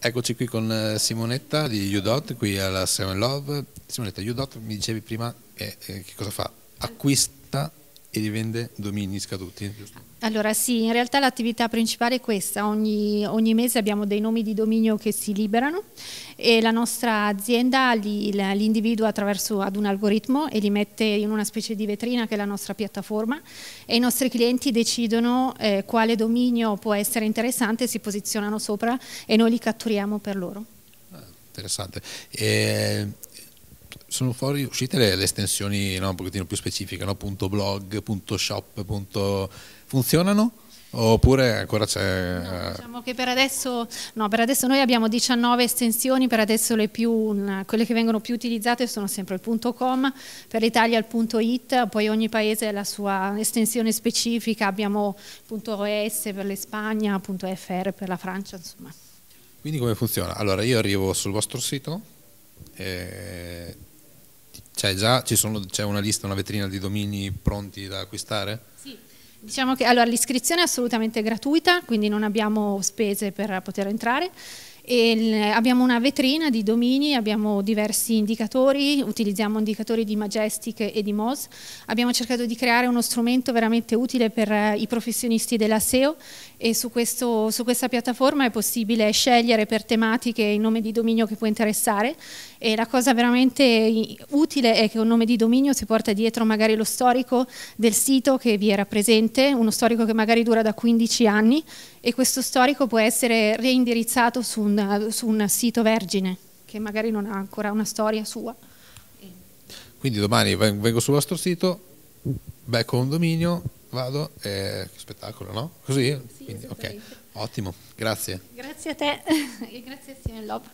Eccoci qui con eh, Simonetta di UDOT, qui alla Seven Love. Simonetta, UDOT mi dicevi prima che, eh, che cosa fa? Acquista e rivende domini scaduti, giusto? Allora sì, in realtà l'attività principale è questa, ogni, ogni, mese abbiamo dei nomi di dominio che si liberano e la nostra azienda li, li individua attraverso ad un algoritmo e li mette in una specie di vetrina che è la nostra piattaforma e i nostri clienti decidono eh, quale dominio può essere interessante, si posizionano sopra e noi li catturiamo per loro. Ah, interessante. E eh, sono fuori uscite le, le estensioni no, un pochettino più specifiche, no? punto blog, punto shop, punto... funzionano? Oppure ancora c'è... No, eh, diciamo che per adesso, no, per adesso, noi abbiamo 19 estensioni, per adesso più, quelle che vengono più utilizzate sono sempre il punto .com, per l'Italia il punto .it, poi ogni paese ha la sua estensione specifica, abbiamo punto .es per l'Espagna, punto .fr per la Francia, insomma. Quindi come funziona? Allora io arrivo sul vostro sito, eh, cioè già sono, c'è una lista, una vetrina di domini pronti da acquistare? Sì, diciamo che allora, l'iscrizione è assolutamente gratuita, quindi non abbiamo spese per poter entrare. E abbiamo una vetrina di domini, abbiamo diversi indicatori, utilizziamo indicatori di Majestic e di MOS. Abbiamo cercato di creare uno strumento veramente utile per eh, i professionisti della SEO e su, questo, su questa piattaforma è possibile scegliere per tematiche il nome di dominio che può interessare e la cosa veramente utile è che un nome di dominio si porta dietro magari lo storico del sito che vi era presente, uno storico che magari dura da 15 anni e questo storico può essere reindirizzato su un, su un sito vergine che magari non ha ancora una storia sua. Quindi domani vengo sul vostro sito, becco un dominio, vado e spettacolo, no? Così? Sì, Quindi, ok, ottimo, grazie. Grazie a te e grazie a Steven Lop.